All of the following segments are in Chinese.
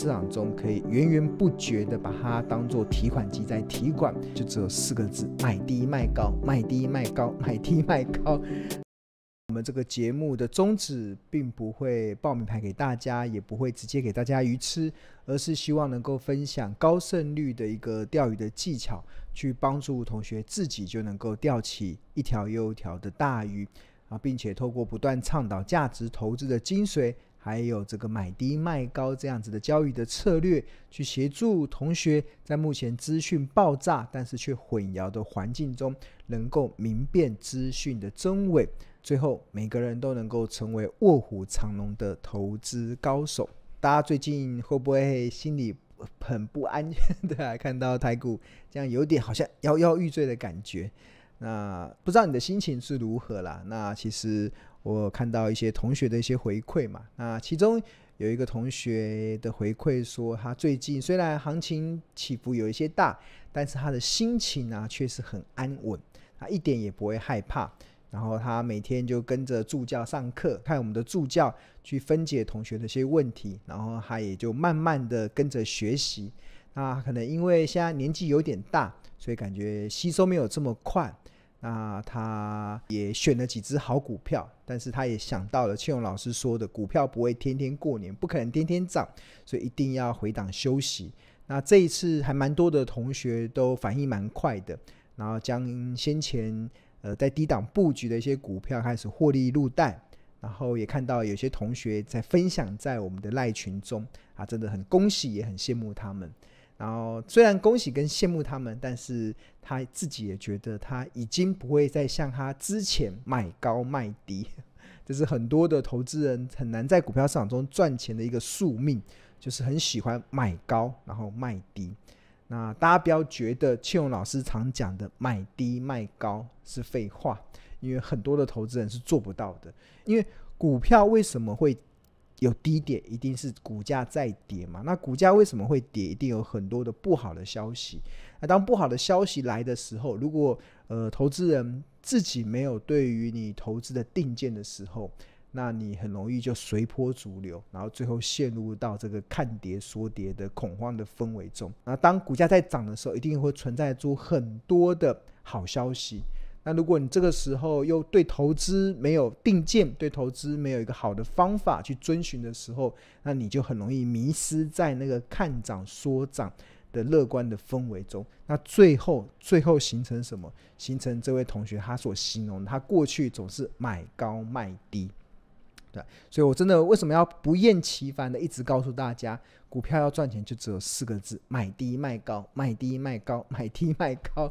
市场中可以源源不绝的把它当做提款机，在提款就只有四个字：卖低卖高，卖低卖高，卖低卖高。我们这个节目的宗旨，并不会报名牌给大家，也不会直接给大家鱼吃，而是希望能够分享高胜率的一个钓鱼的技巧，去帮助同学自己就能够钓起一条又一条的大鱼啊，并且透过不断倡导价值投资的精髓。还有这个买低卖高这样子的交易的策略，去协助同学在目前资讯爆炸但是却混淆的环境中，能够明辨资讯的真伪，最后每个人都能够成为卧虎藏龙的投资高手。大家最近会不会心里很不安全？对啊，看到台股这样有点好像摇摇欲坠的感觉。那不知道你的心情是如何啦？那其实。我看到一些同学的一些回馈嘛，啊，其中有一个同学的回馈说，他最近虽然行情起伏有一些大，但是他的心情呢确实很安稳，他一点也不会害怕。然后他每天就跟着助教上课，看我们的助教去分解同学的一些问题，然后他也就慢慢的跟着学习。那可能因为现在年纪有点大，所以感觉吸收没有这么快。那他也选了几只好股票，但是他也想到了庆荣老师说的，股票不会天天过年，不可能天天涨，所以一定要回档休息。那这一次还蛮多的同学都反应蛮快的，然后将先前呃在低档布局的一些股票开始获利入袋，然后也看到有些同学在分享在我们的赖群中啊，真的很恭喜也很羡慕他们。然后虽然恭喜跟羡慕他们，但是他自己也觉得他已经不会再像他之前买高卖低，这是很多的投资人很难在股票市场中赚钱的一个宿命，就是很喜欢买高然后卖低。那大家不要觉得庆荣老师常讲的买低卖高是废话，因为很多的投资人是做不到的，因为股票为什么会？有低点，一定是股价在跌嘛？那股价为什么会跌？一定有很多的不好的消息。那当不好的消息来的时候，如果呃投资人自己没有对于你投资的定见的时候，那你很容易就随波逐流，然后最后陷入到这个看跌说跌的恐慌的氛围中。那当股价在涨的时候，一定会存在出很多的好消息。那如果你这个时候又对投资没有定见，对投资没有一个好的方法去遵循的时候，那你就很容易迷失在那个看涨说涨的乐观的氛围中。那最后，最后形成什么？形成这位同学他所形容，他过去总是买高卖低。对，所以我真的为什么要不厌其烦的一直告诉大家，股票要赚钱就只有四个字：买低卖高，买低卖高，买低卖高。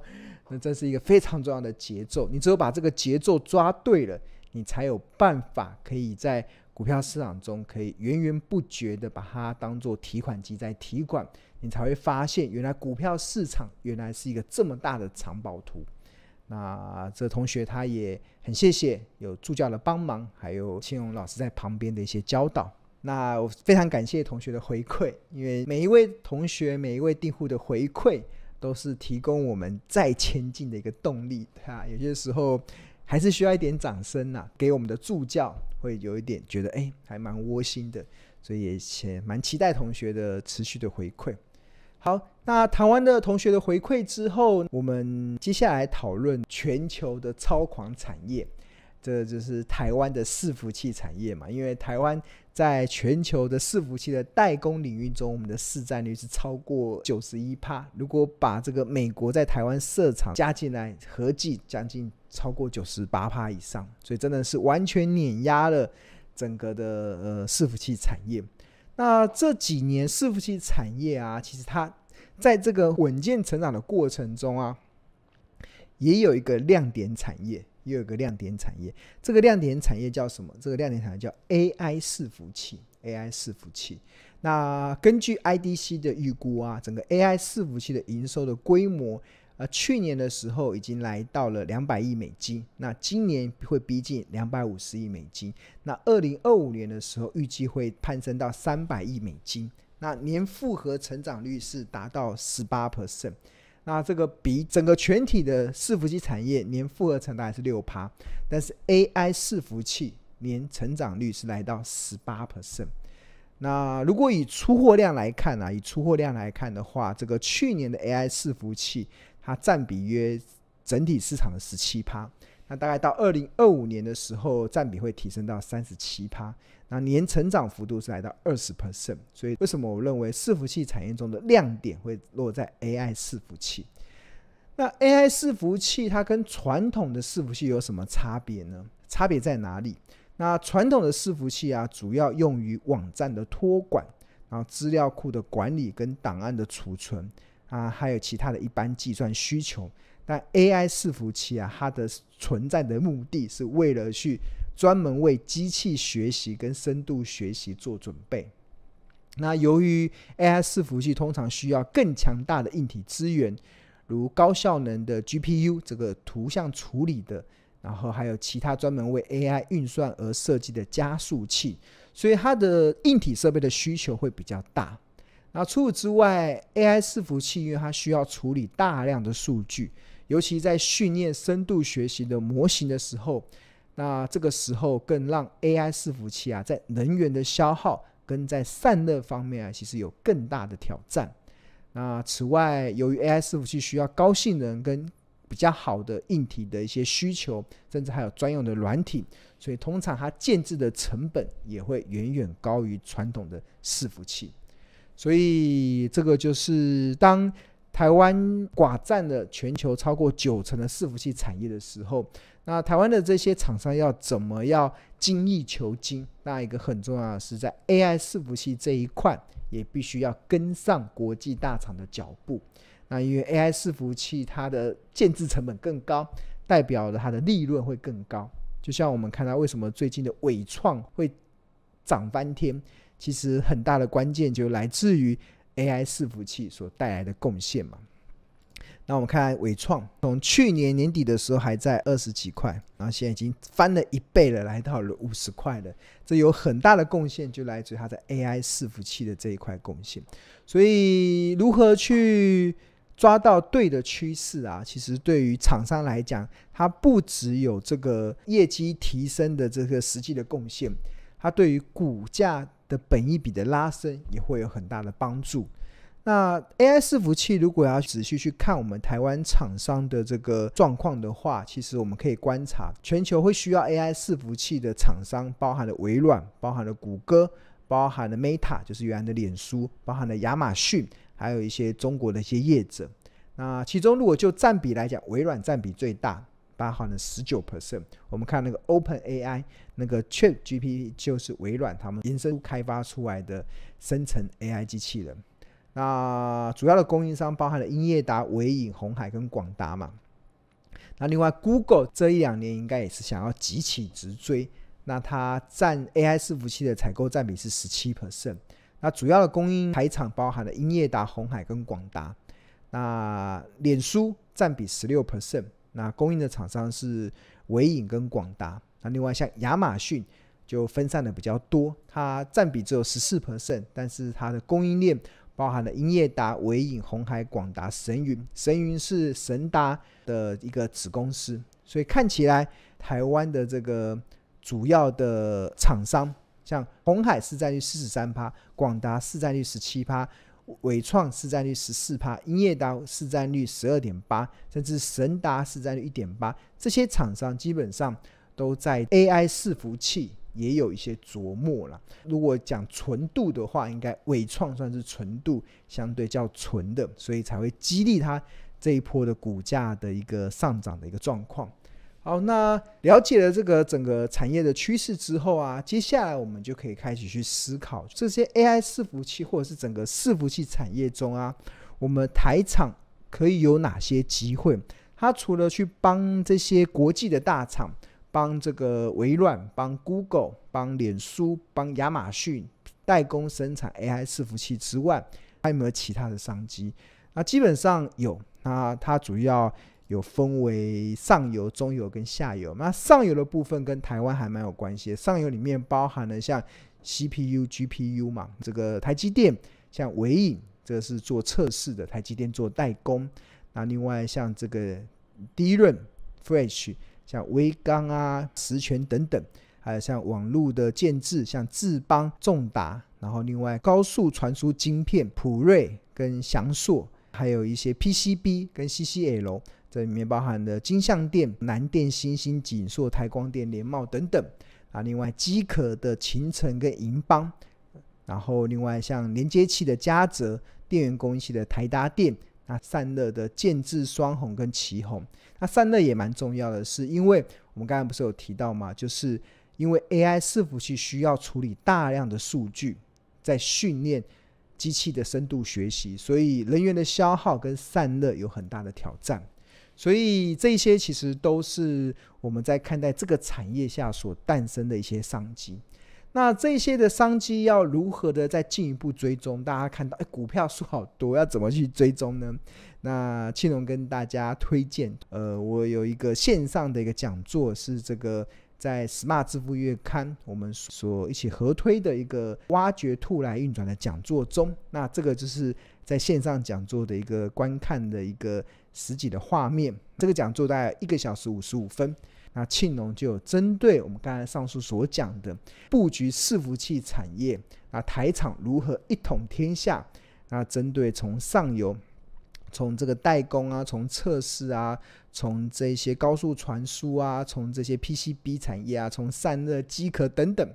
那这是一个非常重要的节奏，你只有把这个节奏抓对了，你才有办法可以在股票市场中可以源源不绝的把它当做提款机在提款，你才会发现原来股票市场原来是一个这么大的藏宝图。那这同学他也很谢谢有助教的帮忙，还有青龙老师在旁边的一些教导。那我非常感谢同学的回馈，因为每一位同学、每一位订户的回馈，都是提供我们再前进的一个动力。哈，有些时候还是需要一点掌声呐，给我们的助教会有一点觉得哎，还蛮窝心的，所以也蛮期待同学的持续的回馈。好，那台湾的同学的回馈之后，我们接下来讨论全球的超狂产业，这就是台湾的伺服器产业嘛？因为台湾在全球的伺服器的代工领域中，我们的市占率是超过九十一趴。如果把这个美国在台湾设厂加进来，合计将近超过九十八趴以上，所以真的是完全碾压了整个的呃伺服器产业。那这几年伺服器产业啊，其实它在这个稳健成长的过程中啊，也有一个亮点产业，也有一个亮点产业。这个亮点产业叫什么？这个亮点产业叫 AI 伺服器，AI 伺服器。那根据 IDC 的预估啊，整个 AI 伺服器的营收的规模。而去年的时候已经来到了两百亿美金，那今年会逼近两百五十亿美金，那二零二五年的时候预计会攀升到三百亿美金，那年复合成长率是达到十八 percent，那这个比整个全体的伺服器产业年复合成长是六趴，但是 AI 伺服器年成长率是来到十八 percent，那如果以出货量来看呢？以出货量来看的话，这个去年的 AI 伺服器它占比约整体市场的十七趴。那大概到二零二五年的时候，占比会提升到三十七趴，那年成长幅度是来到二十 percent。所以为什么我认为伺服器产业中的亮点会落在 AI 伺服器？那 AI 伺服器它跟传统的伺服器有什么差别呢？差别在哪里？那传统的伺服器啊，主要用于网站的托管，然后资料库的管理跟档案的储存。啊，还有其他的一般计算需求，但 AI 伺服器啊，它的存在的目的是为了去专门为机器学习跟深度学习做准备。那由于 AI 伺服器通常需要更强大的硬体资源，如高效能的 GPU 这个图像处理的，然后还有其他专门为 AI 运算而设计的加速器，所以它的硬体设备的需求会比较大。那除此之外，AI 伺服器因为它需要处理大量的数据，尤其在训练深度学习的模型的时候，那这个时候更让 AI 伺服器啊，在能源的消耗跟在散热方面啊，其实有更大的挑战。那此外，由于 AI 伺服器需要高性能跟比较好的硬体的一些需求，甚至还有专用的软体，所以通常它建制的成本也会远远高于传统的伺服器。所以，这个就是当台湾寡占了全球超过九成的伺服器产业的时候，那台湾的这些厂商要怎么要精益求精？那一个很重要的是，在 AI 伺服器这一块，也必须要跟上国际大厂的脚步。那因为 AI 伺服器它的建制成本更高，代表了它的利润会更高。就像我们看到，为什么最近的伟创会涨翻天？其实很大的关键就来自于 AI 伺服器所带来的贡献嘛。那我们看伟创，从去年年底的时候还在二十几块，然后现在已经翻了一倍了，来到了五十块了。这有很大的贡献，就来自于它在 AI 伺服器的这一块贡献。所以如何去抓到对的趋势啊？其实对于厂商来讲，它不只有这个业绩提升的这个实际的贡献。它对于股价的本益比的拉升也会有很大的帮助。那 AI 伺服器如果要仔细去看我们台湾厂商的这个状况的话，其实我们可以观察全球会需要 AI 伺服器的厂商，包含了微软、包含了谷歌、包含了 Meta（ 就是原来的脸书）、包含了亚马逊，还有一些中国的一些业者。那其中如果就占比来讲，微软占比最大。八号呢，十九 percent。我们看那个 Open AI，那个 Chat GPT 就是微软他们延伸开发出来的生成 AI 机器人。那主要的供应商包含了英业达、伟影、红海跟广达嘛。那另外 Google 这一两年应该也是想要急起直追，那它占 AI 伺服器的采购占比是十七 percent。那主要的供应台厂包含了英业达、红海跟广达。那脸书占比十六 percent。那供应的厂商是维影跟广达，那另外像亚马逊就分散的比较多，它占比只有十四 percent，但是它的供应链包含了英业达、维影、红海、广达、神云，神云是神达的一个子公司，所以看起来台湾的这个主要的厂商，像红海市占率四十三趴，广达市占率十七趴。伟创市占率十四趴，英业达市占率十二点八，甚至神达市占率一点八，这些厂商基本上都在 AI 伺服器也有一些琢磨了。如果讲纯度的话，应该伟创算是纯度相对较纯的，所以才会激励它这一波的股价的一个上涨的一个状况。好，那了解了这个整个产业的趋势之后啊，接下来我们就可以开始去思考这些 AI 伺服器或者是整个伺服器产业中啊，我们台厂可以有哪些机会？它除了去帮这些国际的大厂，帮这个微软、帮 Google、帮脸书、帮亚马逊代工生产 AI 伺服器之外，还有没有其他的商机？那基本上有，那它主要。有分为上游、中游跟下游那上游的部分跟台湾还蛮有关系。上游里面包含了像 CPU、GPU 嘛，这个台积电，像微影，这是做测试的；台积电做代工。那另外像这个低润、Fresh，像微刚啊、实权等等，还有像网络的建制，像智邦、重达，然后另外高速传输晶片，普瑞跟翔硕，还有一些 PCB 跟 c c l 这里面包含的金相电、南电、新兴、锦硕、台光电、联茂等等啊，另外机壳的勤城跟银邦，然后另外像连接器的嘉泽、电源供应器的台达电，那散热的建智、双红跟奇红。那散热也蛮重要的，是因为我们刚才不是有提到吗？就是因为 AI 伺服器需要处理大量的数据，在训练机器的深度学习，所以人员的消耗跟散热有很大的挑战。所以这些其实都是我们在看待这个产业下所诞生的一些商机。那这些的商机要如何的再进一步追踪？大家看到，哎，股票数好多，要怎么去追踪呢？那庆龙跟大家推荐，呃，我有一个线上的一个讲座，是这个在 Smart 支付月刊我们所一起合推的一个挖掘兔来运转的讲座中。那这个就是在线上讲座的一个观看的一个。十几的画面，这个讲座大概一个小时五十五分。那庆农就有针对我们刚才上述所讲的布局伺服器产业，啊台厂如何一统天下？那针对从上游，从这个代工啊，从测试啊，从这些高速传输啊，从这些 PCB 产业啊，从散热机壳等等，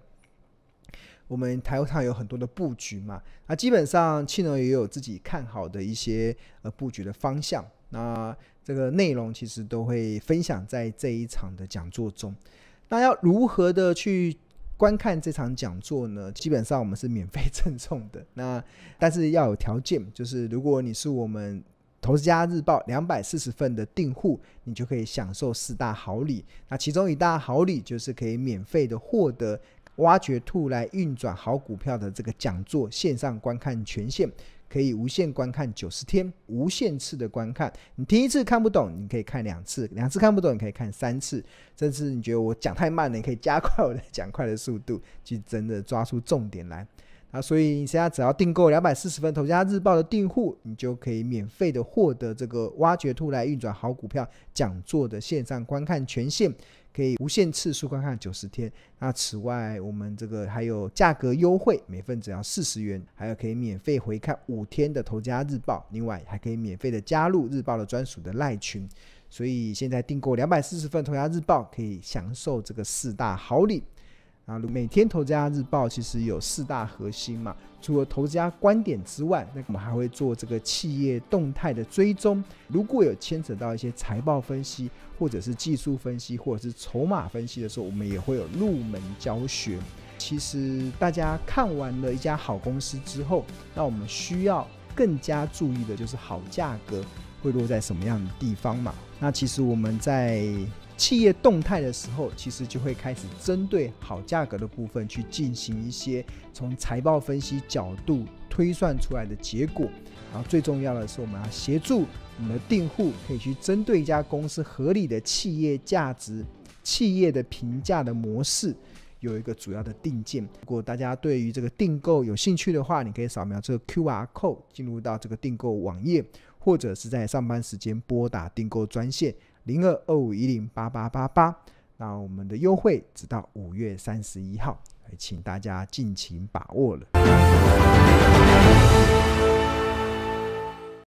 我们台厂有很多的布局嘛。啊，基本上庆农也有自己看好的一些呃布局的方向。那这个内容其实都会分享在这一场的讲座中。那要如何的去观看这场讲座呢？基本上我们是免费赠送的。那但是要有条件，就是如果你是我们《投资家日报》两百四十份的订户，你就可以享受四大好礼。那其中一大好礼就是可以免费的获得《挖掘兔来运转好股票》的这个讲座线上观看权限。可以无限观看九十天，无限次的观看。你听一次看不懂，你可以看两次；两次看不懂，你可以看三次。这次你觉得我讲太慢了，你可以加快我的讲快的速度，去真的抓出重点来。啊，所以你现在只要订购两百四十份《投家日报》的订户，你就可以免费的获得这个“挖掘兔来运转好股票”讲座的线上观看权限，可以无限次数观看九十天。那此外，我们这个还有价格优惠，每份只要四十元，还有可以免费回看五天的《投家日报》，另外还可以免费的加入日报的专属的赖群。所以现在订购两百四十份《投家日报》，可以享受这个四大好礼。啊，每天投资家日报其实有四大核心嘛，除了投资家观点之外，那我们还会做这个企业动态的追踪。如果有牵扯到一些财报分析，或者是技术分析，或者是筹码分析的时候，我们也会有入门教学。其实大家看完了一家好公司之后，那我们需要更加注意的就是好价格会落在什么样的地方嘛。那其实我们在。企业动态的时候，其实就会开始针对好价格的部分去进行一些从财报分析角度推算出来的结果。然后最重要的是，我们要协助我们的订户可以去针对一家公司合理的企业价值、企业的评价的模式有一个主要的定件。如果大家对于这个订购有兴趣的话，你可以扫描这个 QR code 进入到这个订购网页，或者是在上班时间拨打订购专线。零二二五一零八八八八，那我们的优惠直到五月三十一号，请大家尽情把握了。